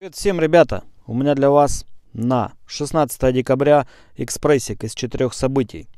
Привет всем, ребята! У меня для вас на 16 декабря экспрессик из четырех событий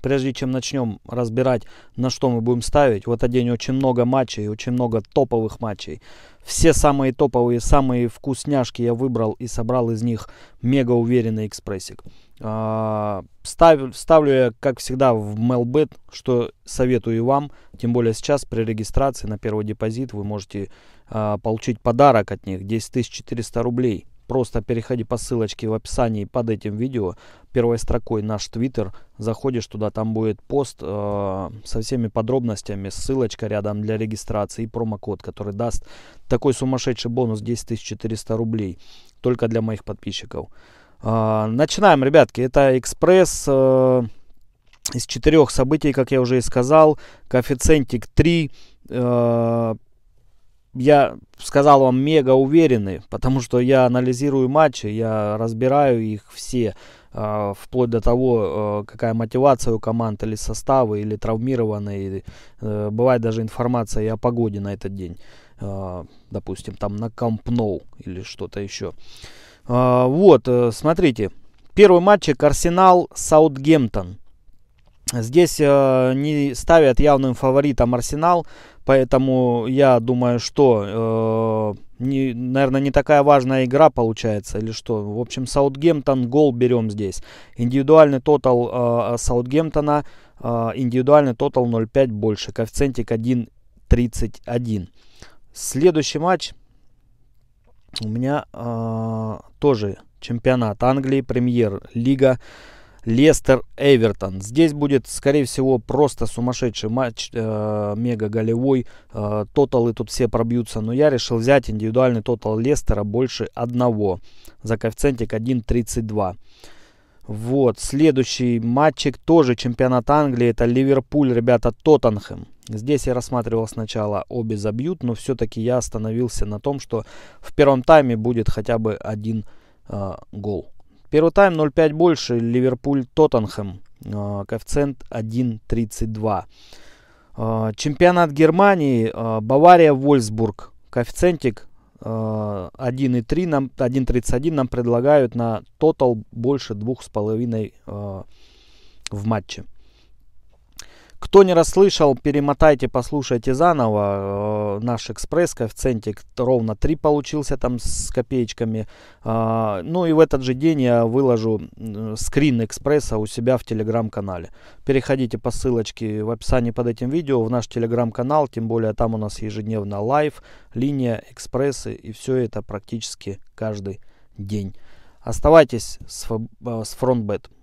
прежде чем начнем разбирать, на что мы будем ставить, в этот день очень много матчей, очень много топовых матчей. Все самые топовые, самые вкусняшки я выбрал и собрал из них мега уверенный экспрессик. А, ставлю, ставлю я, как всегда, в Melbet, что советую и вам. Тем более сейчас при регистрации на первый депозит вы можете а, получить подарок от них 10 400 рублей Просто переходи по ссылочке в описании под этим видео, первой строкой наш твиттер, заходишь туда, там будет пост э, со всеми подробностями, ссылочка рядом для регистрации и промокод, который даст такой сумасшедший бонус 10 400 рублей только для моих подписчиков. Э, начинаем, ребятки, это экспресс... Э, из четырех событий, как я уже и сказал, коэффициентик 3, э, я сказал вам мега уверенный, потому что я анализирую матчи, я разбираю их все, а, вплоть до того, а, какая мотивация у команд или составы, или травмированные. Э, бывает даже информация и о погоде на этот день, а, допустим, там на Кампноу или что-то еще. Вот, э, смотрите, первый матчик Арсенал-Саутгемптон. Здесь э, не ставят явным фаворитом Арсенал, Поэтому я думаю, что, э, не, наверное, не такая важная игра получается или что. В общем, Саутгемптон гол берем здесь. Индивидуальный тотал э, Саутгемптона, э, индивидуальный тотал 0,5 больше. Коэффициентик 1,31. Следующий матч у меня э, тоже чемпионат Англии, премьер-лига. Лестер-Эвертон. Здесь будет, скорее всего, просто сумасшедший матч, э, мега-голевой. Э, тоталы тут все пробьются, но я решил взять индивидуальный тотал Лестера больше одного. За коэффициентик 1.32. Вот, следующий матчик тоже чемпионат Англии. Это Ливерпуль, ребята, Тоттенхэм. Здесь я рассматривал сначала обе забьют, но все-таки я остановился на том, что в первом тайме будет хотя бы один э, гол. Первый тайм 0-5 больше. Ливерпуль-Тоттенхэм. А, коэффициент 1.32. А, чемпионат Германии. А, Бавария-Вольсбург. Коэффициентик 1.3 1.31 нам предлагают на тотал больше 2,5 в матче. Кто не расслышал, перемотайте, послушайте заново. Э, наш экспресс, коэффициентик ровно 3 получился там с копеечками. Э, ну и в этот же день я выложу э, скрин экспресса у себя в телеграм-канале. Переходите по ссылочке в описании под этим видео в наш телеграм-канал, тем более там у нас ежедневно лайв, линия, экспрессы и все это практически каждый день. Оставайтесь с, фронтбетом.